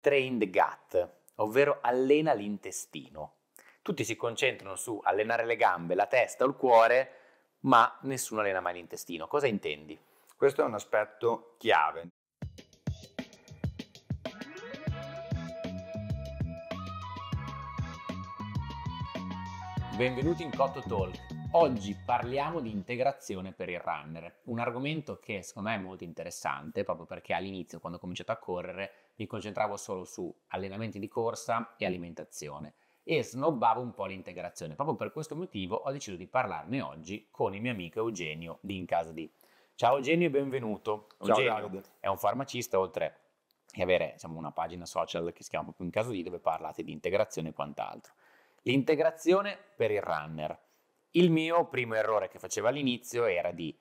Train the gut, ovvero allena l'intestino. Tutti si concentrano su allenare le gambe, la testa o il cuore, ma nessuno allena mai l'intestino. Cosa intendi? Questo è un aspetto chiave. Benvenuti in Cotto Talk, Oggi parliamo di integrazione per il runner, un argomento che secondo me è molto interessante proprio perché all'inizio quando ho cominciato a correre mi concentravo solo su allenamenti di corsa e alimentazione e snobbavo un po' l'integrazione. Proprio per questo motivo ho deciso di parlarne oggi con il mio amico Eugenio di In Casa di. Ciao Eugenio e benvenuto. Ciao, Eugenio David. è un farmacista oltre che avere diciamo, una pagina social che si chiama proprio In Casa di dove parlate di integrazione e quant'altro. L'integrazione per il runner il mio primo errore che facevo all'inizio era di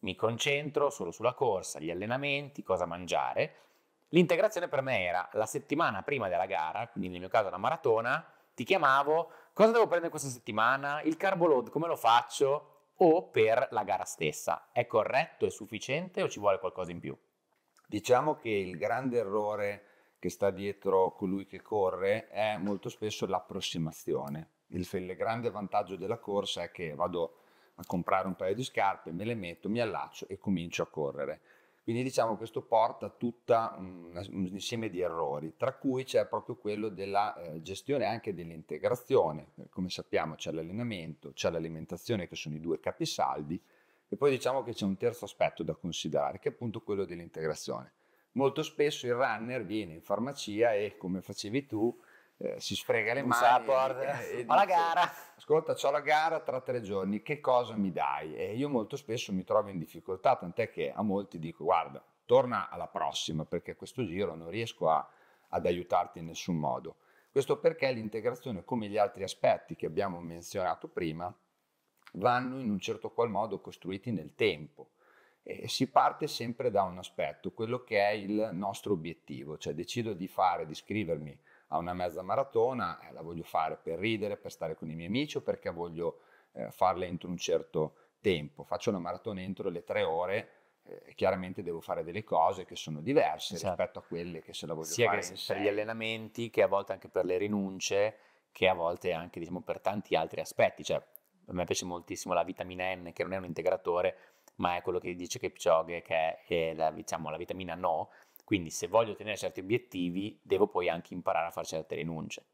mi concentro solo sulla corsa, gli allenamenti, cosa mangiare. L'integrazione per me era la settimana prima della gara, quindi nel mio caso la maratona, ti chiamavo, cosa devo prendere questa settimana, il carbo load, come lo faccio o per la gara stessa. È corretto, è sufficiente o ci vuole qualcosa in più? Diciamo che il grande errore che sta dietro colui che corre è molto spesso l'approssimazione il, il grande vantaggio della corsa è che vado a comprare un paio di scarpe, me le metto, mi allaccio e comincio a correre. Quindi diciamo questo porta tutta un, un insieme di errori, tra cui c'è proprio quello della eh, gestione anche dell'integrazione. Come sappiamo c'è l'allenamento, c'è l'alimentazione che sono i due capisaldi e poi diciamo che c'è un terzo aspetto da considerare che è appunto quello dell'integrazione. Molto spesso il runner viene in farmacia e come facevi tu eh, si sfrega le mani. Support, e, e eh, ho la gara. Ascolta, ho la gara tra tre giorni, che cosa mi dai? E io molto spesso mi trovo in difficoltà, tant'è che a molti dico, guarda, torna alla prossima perché a questo giro non riesco a, ad aiutarti in nessun modo. Questo perché l'integrazione, come gli altri aspetti che abbiamo menzionato prima, vanno in un certo qual modo costruiti nel tempo. E si parte sempre da un aspetto, quello che è il nostro obiettivo, cioè decido di fare, di iscrivermi a una mezza maratona, eh, la voglio fare per ridere, per stare con i miei amici o perché voglio eh, farla entro un certo tempo. Faccio una maratona entro le tre ore, eh, chiaramente devo fare delle cose che sono diverse esatto. rispetto a quelle che se la voglio Sia fare. Sia per gli allenamenti, che a volte anche per le rinunce, che a volte anche diciamo, per tanti altri aspetti. Cioè, a me piace moltissimo la vitamina N, che non è un integratore, ma è quello che dice Kipchoge, che è eh, la, diciamo, la vitamina no, quindi se voglio ottenere certi obiettivi, devo poi anche imparare a fare certe rinunce.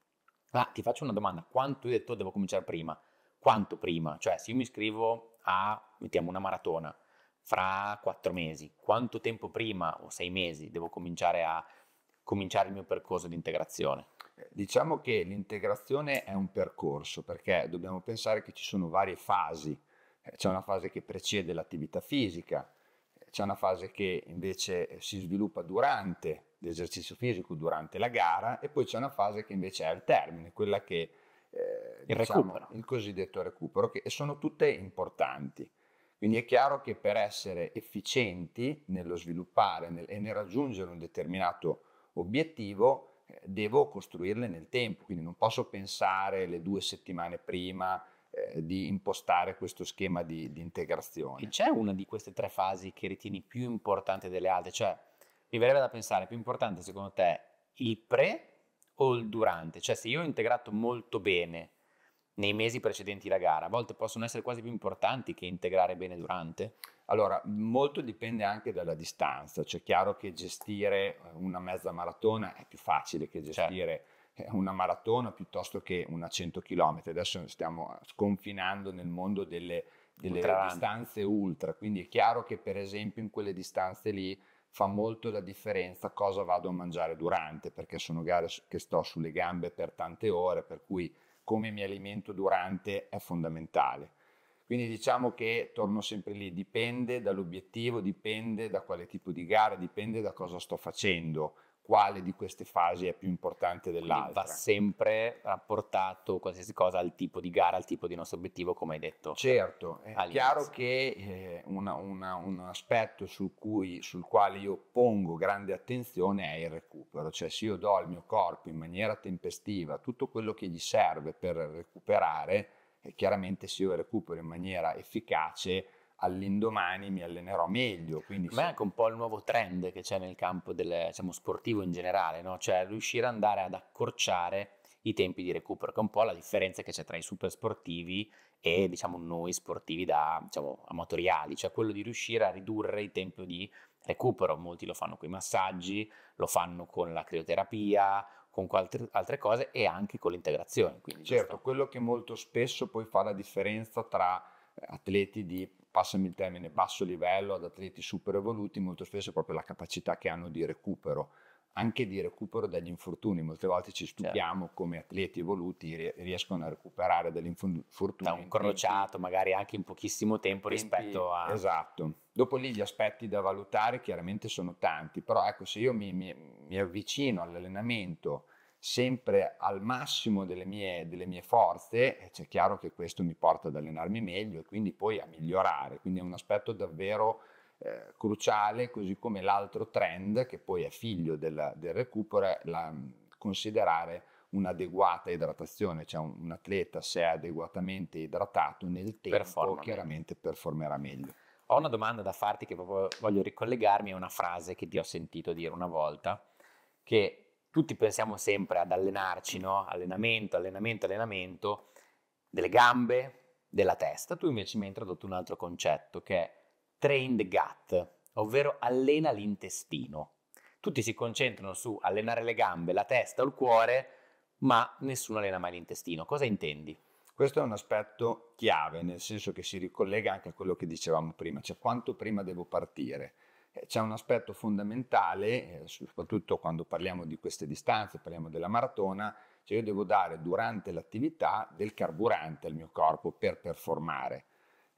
Ma ti faccio una domanda, quanto hai detto devo cominciare prima? Quanto prima? Cioè se io mi iscrivo a, mettiamo, una maratona fra quattro mesi, quanto tempo prima o sei mesi devo cominciare a cominciare il mio percorso di integrazione? Eh, diciamo che l'integrazione è un percorso perché dobbiamo pensare che ci sono varie fasi. Eh, c'è una fase che precede l'attività fisica, c'è una fase che invece si sviluppa durante l'esercizio fisico, durante la gara, e poi c'è una fase che invece è al termine, quella che eh, il, diciamo, il cosiddetto recupero, che sono tutte importanti. Quindi è chiaro che per essere efficienti nello sviluppare nel, e nel raggiungere un determinato obiettivo, eh, devo costruirle nel tempo, quindi non posso pensare le due settimane prima eh, di impostare questo schema di, di integrazione. E c'è una di queste tre fasi che ritieni più importante delle altre? Cioè, mi verrebbe da pensare, più importante secondo te il pre o il durante? Cioè, se io ho integrato molto bene nei mesi precedenti la gara, a volte possono essere quasi più importanti che integrare bene durante? Allora, molto dipende anche dalla distanza, cioè è chiaro che gestire una mezza maratona è più facile che certo. gestire certo. Eh, una maratona piuttosto che una 100 km. Adesso stiamo sconfinando nel mondo delle, delle ultra distanze ultra, quindi è chiaro che per esempio in quelle distanze lì fa molto la differenza cosa vado a mangiare durante, perché sono gare che sto sulle gambe per tante ore, per cui come mi alimento durante è fondamentale. Quindi diciamo che torno sempre lì, dipende dall'obiettivo, dipende da quale tipo di gara, dipende da cosa sto facendo quale di queste fasi è più importante dell'altra. Quindi va sempre rapportato qualsiasi cosa al tipo di gara, al tipo di nostro obiettivo, come hai detto. Certo, è all'inizio. chiaro che eh, una, una, un aspetto sul, cui, sul quale io pongo grande attenzione è il recupero, cioè se io do al mio corpo in maniera tempestiva tutto quello che gli serve per recuperare, e eh, chiaramente se io recupero in maniera efficace, all'indomani mi allenerò meglio. Quindi Ma è anche un po' il nuovo trend che c'è nel campo del, diciamo, sportivo in generale, no? cioè riuscire ad andare ad accorciare i tempi di recupero, che è un po' la differenza che c'è tra i super sportivi e diciamo, noi sportivi da, diciamo, amatoriali, cioè quello di riuscire a ridurre il tempo di recupero. Molti lo fanno con i massaggi, lo fanno con la crioterapia, con altre, altre cose e anche con l'integrazione. Quindi, certo, giusto? quello che molto spesso poi fa la differenza tra eh, atleti di passami il termine, basso livello, ad atleti super evoluti, molto spesso è proprio la capacità che hanno di recupero, anche di recupero dagli infortuni. Molte volte ci certo. stupiamo certo. come atleti evoluti riescono a recuperare dagli infortuni. Da un crociato, magari anche in pochissimo tempo tempi, rispetto a... Esatto. Dopo lì gli aspetti da valutare chiaramente sono tanti, però ecco, se io mi, mi, mi avvicino all'allenamento sempre al massimo delle mie, delle mie forze, c'è chiaro che questo mi porta ad allenarmi meglio e quindi poi a migliorare, quindi è un aspetto davvero eh, cruciale, così come l'altro trend che poi è figlio del, del recupero, è la, mm, considerare un'adeguata idratazione, cioè un, un atleta se è adeguatamente idratato nel tempo Performa chiaramente meglio. performerà meglio. Ho una domanda da farti che voglio ricollegarmi a una frase che ti ho sentito dire una volta, che tutti pensiamo sempre ad allenarci, no? Allenamento, allenamento, allenamento delle gambe, della testa. Tu invece mi hai introdotto un altro concetto che è train the gut, ovvero allena l'intestino. Tutti si concentrano su allenare le gambe, la testa o il cuore, ma nessuno allena mai l'intestino. Cosa intendi? Questo è un aspetto chiave, nel senso che si ricollega anche a quello che dicevamo prima, cioè quanto prima devo partire eh, c'è un aspetto fondamentale, eh, soprattutto quando parliamo di queste distanze, parliamo della maratona, cioè io devo dare durante l'attività del carburante al mio corpo per performare.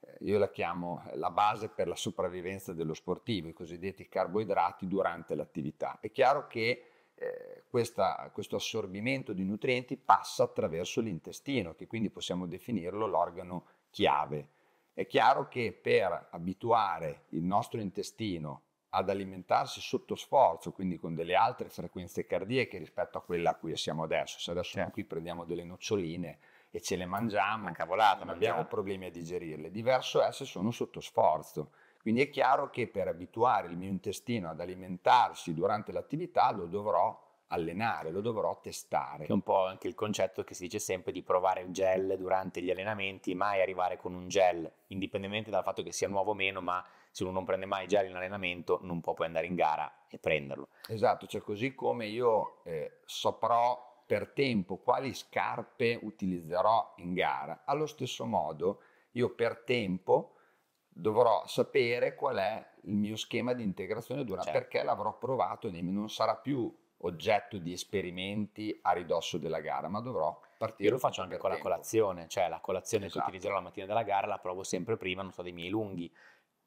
Eh, io la chiamo la base per la sopravvivenza dello sportivo, i cosiddetti carboidrati durante l'attività. È chiaro che eh, questa, questo assorbimento di nutrienti passa attraverso l'intestino, che quindi possiamo definirlo l'organo chiave. È chiaro che per abituare il nostro intestino ad alimentarsi sotto sforzo, quindi con delle altre frequenze cardiache rispetto a quella a cui siamo adesso, se adesso certo. qui prendiamo delle noccioline e ce le mangiamo, Una cavolata, non mangiamo. abbiamo problemi a digerirle, diverso è se sono sotto sforzo. Quindi è chiaro che per abituare il mio intestino ad alimentarsi durante l'attività lo dovrò allenare, lo dovrò testare. Che è un po' anche il concetto che si dice sempre di provare un gel durante gli allenamenti, mai arrivare con un gel, indipendentemente dal fatto che sia nuovo o meno, ma se uno non prende mai gel in allenamento non può poi andare in gara e prenderlo. Esatto, cioè così come io eh, saprò per tempo quali scarpe utilizzerò in gara, allo stesso modo io per tempo dovrò sapere qual è il mio schema di integrazione durante, certo. perché l'avrò provato, non sarà più oggetto di esperimenti a ridosso della gara, ma dovrò partire. Io lo faccio anche con tempo. la colazione, cioè la colazione esatto. che utilizzerò la mattina della gara la provo sempre prima, non so, dei miei lunghi,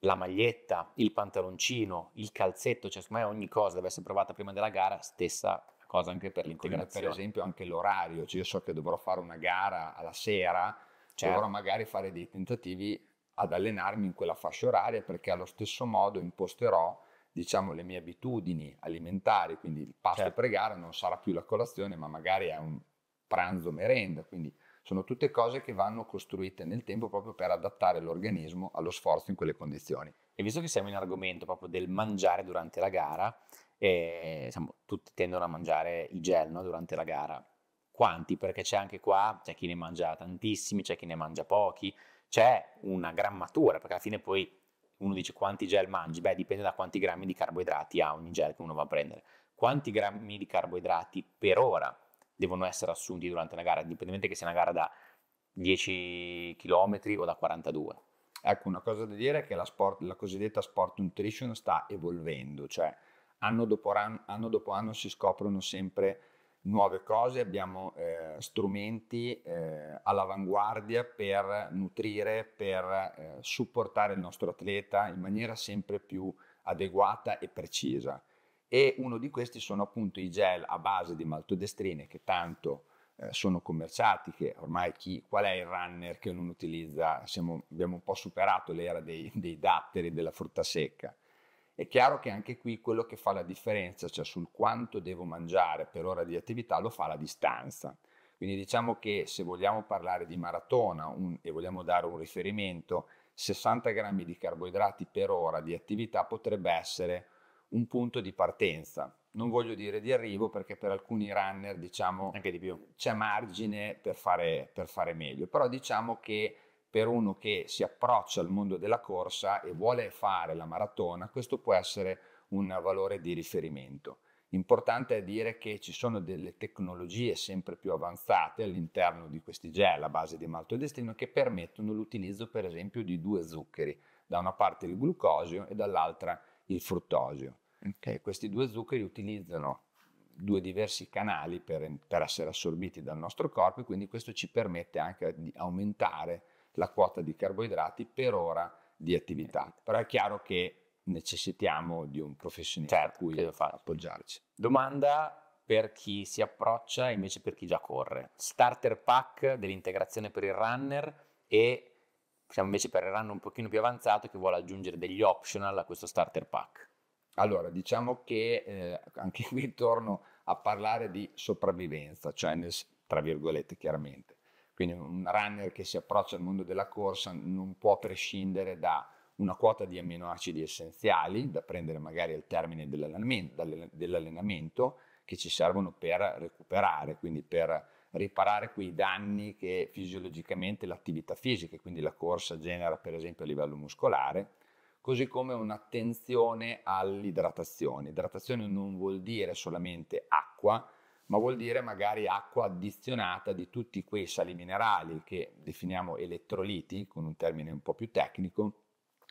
la maglietta, il pantaloncino, il calzetto, cioè secondo me ogni cosa deve essere provata prima della gara, stessa cosa anche per l'integrazione. Per esempio anche l'orario, cioè io so che dovrò fare una gara alla sera, cioè certo. dovrò magari fare dei tentativi ad allenarmi in quella fascia oraria perché allo stesso modo imposterò diciamo, le mie abitudini alimentari, quindi il pasto certo. pregare non sarà più la colazione, ma magari è un pranzo merenda, quindi sono tutte cose che vanno costruite nel tempo proprio per adattare l'organismo allo sforzo in quelle condizioni. E visto che siamo in argomento proprio del mangiare durante la gara, eh, diciamo, tutti tendono a mangiare i gel no, durante la gara. Quanti? Perché c'è anche qua, c'è chi ne mangia tantissimi, c'è chi ne mangia pochi, c'è una grammatura, perché alla fine poi uno dice quanti gel mangi? Beh, dipende da quanti grammi di carboidrati ha ogni gel che uno va a prendere. Quanti grammi di carboidrati per ora devono essere assunti durante una gara, indipendentemente che sia una gara da 10 km o da 42. Ecco, una cosa da dire è che la, sport, la cosiddetta sport nutrition sta evolvendo, cioè anno dopo anno, anno dopo anno si scoprono sempre nuove cose, abbiamo eh, strumenti eh, all'avanguardia per nutrire, per eh, supportare il nostro atleta in maniera sempre più adeguata e precisa. E uno di questi sono appunto i gel a base di maltodestrine che tanto eh, sono commerciati, che ormai chi, qual è il runner che non utilizza? Siamo, abbiamo un po' superato l'era dei, dei datteri, della frutta secca. È chiaro che anche qui quello che fa la differenza, cioè sul quanto devo mangiare per ora di attività, lo fa la distanza. Quindi diciamo che se vogliamo parlare di maratona un, e vogliamo dare un riferimento, 60 grammi di carboidrati per ora di attività potrebbe essere un punto di partenza. Non voglio dire di arrivo perché per alcuni runner diciamo, anche di più. c'è margine per fare, per fare meglio, però diciamo che per uno che si approccia al mondo della corsa e vuole fare la maratona, questo può essere un valore di riferimento. Importante è dire che ci sono delle tecnologie sempre più avanzate all'interno di questi gel a base di maltodestrino che permettono l'utilizzo per esempio di due zuccheri, da una parte il glucosio e dall'altra il fruttosio. Okay. Questi due zuccheri utilizzano due diversi canali per, per essere assorbiti dal nostro corpo e quindi questo ci permette anche di aumentare la quota di carboidrati per ora di attività. Però è chiaro che necessitiamo di un professionista certo, a cui appoggiarci. Domanda per chi si approccia e invece per chi già corre. Starter pack dell'integrazione per il runner e siamo invece per il runner un pochino più avanzato che vuole aggiungere degli optional a questo starter pack. Allora, diciamo che eh, anche qui torno a parlare di sopravvivenza, cioè nel, tra virgolette chiaramente. Quindi un runner che si approccia al mondo della corsa non può prescindere da una quota di amminoacidi essenziali da prendere magari al termine dell'allenamento, dell'allenamento che ci servono per recuperare, quindi per riparare quei danni che fisiologicamente l'attività fisica, quindi la corsa genera per esempio a livello muscolare, così come un'attenzione all'idratazione. Idratazione non vuol dire solamente acqua, ma vuol dire magari acqua addizionata di tutti quei sali minerali che definiamo elettroliti, con un termine un po' più tecnico,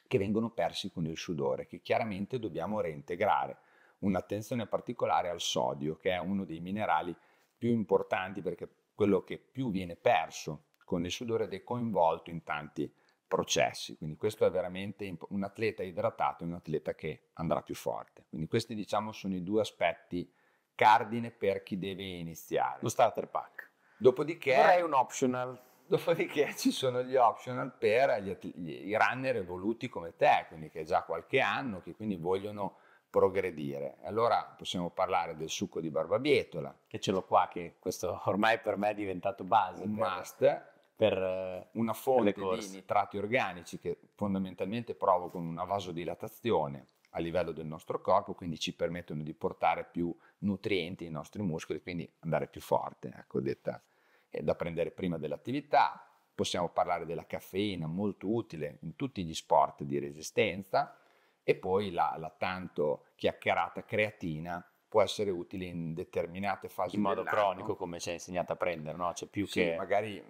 che vengono persi con il sudore, che chiaramente dobbiamo reintegrare. Un'attenzione particolare al sodio, che è uno dei minerali più importanti perché quello che più viene perso con il sudore ed è coinvolto in tanti processi. Quindi questo è veramente un atleta idratato e un atleta che andrà più forte. Quindi questi diciamo sono i due aspetti cardine per chi deve iniziare. Lo starter pack. Dopodiché... è un optional. Dopodiché ci sono gli optional per gli, gli, i runner evoluti come te, quindi che già qualche anno, che quindi vogliono progredire. Allora possiamo parlare del succo di barbabietola. Che ce l'ho qua, che questo ormai per me è diventato base. Un per, must. Per eh, una fonte per di nitrati organici che fondamentalmente provoca una vasodilatazione a livello del nostro corpo, quindi ci permettono di portare più nutrienti ai nostri muscoli, quindi andare più forte, ecco, detta, è eh, da prendere prima dell'attività. Possiamo parlare della caffeina, molto utile in tutti gli sport di resistenza, e poi la, la tanto chiacchierata creatina può essere utile in determinate fasi in modo dell'anno. cronico come ci è insegnato a prendere no? cioè più sì, che magari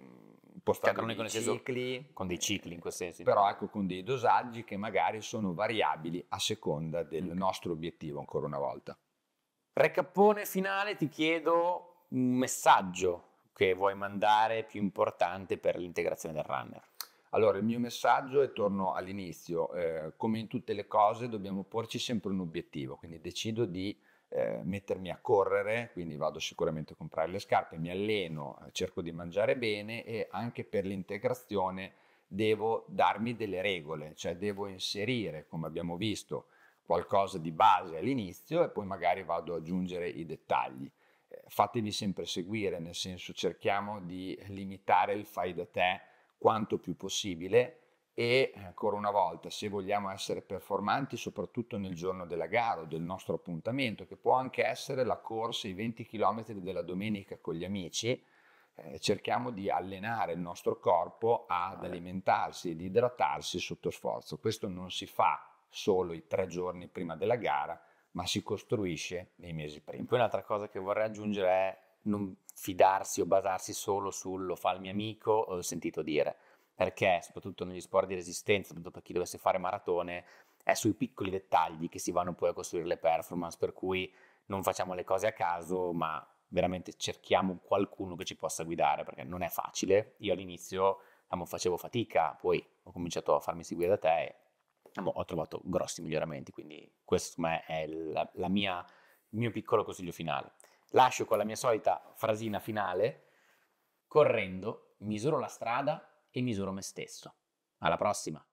portando dei con cicli. Con dei cicli in quel senso. Però ecco con dei dosaggi che magari sono variabili a seconda del okay. Mm. nostro obiettivo ancora una volta. Recappone finale ti chiedo un messaggio che vuoi mandare più importante per l'integrazione del runner. Allora, il mio messaggio, è torno all'inizio, eh, come in tutte le cose dobbiamo porci sempre un obiettivo, quindi decido di eh, mettermi a correre, quindi vado sicuramente a comprare le scarpe, mi alleno, eh, cerco di mangiare bene e anche per l'integrazione devo darmi delle regole, cioè devo inserire, come abbiamo visto, qualcosa di base all'inizio e poi magari vado ad aggiungere i dettagli. Eh, fatevi sempre seguire, nel senso cerchiamo di limitare il fai da te quanto più possibile e ancora una volta se vogliamo essere performanti soprattutto nel giorno della gara o del nostro appuntamento che può anche essere la corsa i 20 km della domenica con gli amici eh, cerchiamo di allenare il nostro corpo ad alimentarsi ed idratarsi sotto sforzo questo non si fa solo i tre giorni prima della gara ma si costruisce nei mesi prima e poi un'altra cosa che vorrei aggiungere è non fidarsi o basarsi solo sul lo fa il mio amico ho sentito dire perché soprattutto negli sport di resistenza, soprattutto per chi dovesse fare maratone, è sui piccoli dettagli che si vanno poi a costruire le performance, per cui non facciamo le cose a caso, ma veramente cerchiamo qualcuno che ci possa guidare, perché non è facile. Io all'inizio diciamo, facevo fatica, poi ho cominciato a farmi seguire da te e diciamo, ho trovato grossi miglioramenti, quindi questo è la, la mia, il mio piccolo consiglio finale. Lascio con la mia solita frasina finale, correndo, misuro la strada e misuro me stesso. Alla prossima!